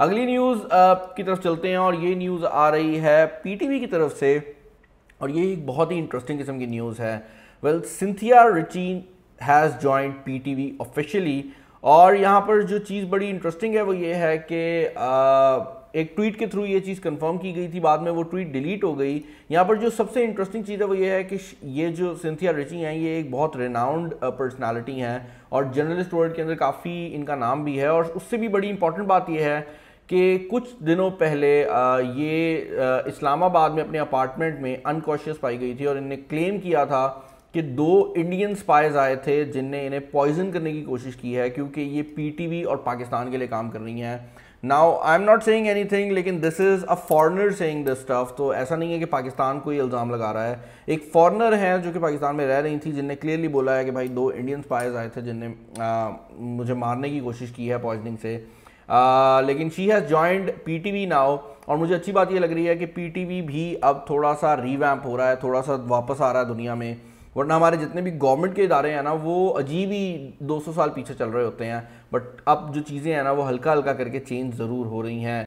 अगली news uh, की तरफ चलते हैं और ये न्यूज़ आ रही है पीटीवी की तरफ से और ये एक बहुत ही इंटरेस्टिंग किस्म की न्यूज़ है well Cynthia Ritchie has joined PTV officially और यहाँ पर जो चीज़ बड़ी इंटरेस्टिंग है वो ये है कि uh, एक ट्वीट के थ्रू ये चीज़ कंफर्म की गई थी बाद में वो ट्वीट डिलीट हो गई यहाँ पर जो सबसे इंटरेस्टिंग चीज़ है वो ये है कि ये जो सिंथिया रिची हैं ये एक बहुत रेनाउंड पर्सनालिटी uh, हैं और जर्नलिस्ट वर्ल्ड के अंदर काफ़ी इनका नाम भी है और उससे भी बड़ी इंपॉर्टेंट बात यह है कि कुछ दिनों पहले ये इस्लामाबाद में अपने अपार्टमेंट में अनकॉशियस पाई गई थी और इन्हें क्लेम किया था कि दो इंडियन स्पाइज आए थे जिनने इन्हें पॉइजन करने की कोशिश की है क्योंकि ये पीटीवी और पाकिस्तान के लिए काम कर रही हैं now I am not saying anything लेकिन this is a foreigner saying this stuff तो ऐसा नहीं है कि पाकिस्तान को ही इल्ज़ाम लगा रहा है एक फॉरनर है जो कि पाकिस्तान में रह रही थी जिनने क्लियरली बोला है कि भाई दो इंडियन स्पाइज आए थे जिनने मुझे मारने की कोशिश की है पॉइजनिंग से लेकिन she has joined P T V now और मुझे अच्छी बात ये लग रही है कि पी टी वी भी अब थोड़ा सा रीवैम्प हो रहा है थोड़ा सा वापस आ रहा है दुनिया में वरना हमारे जितने भी गवर्नमेंट के इदारे हैं ना वो अजीब ही 200 साल पीछे चल रहे होते हैं बट अब जो चीज़ें हैं ना वो हल्का हल्का करके चेंज ज़रूर हो रही हैं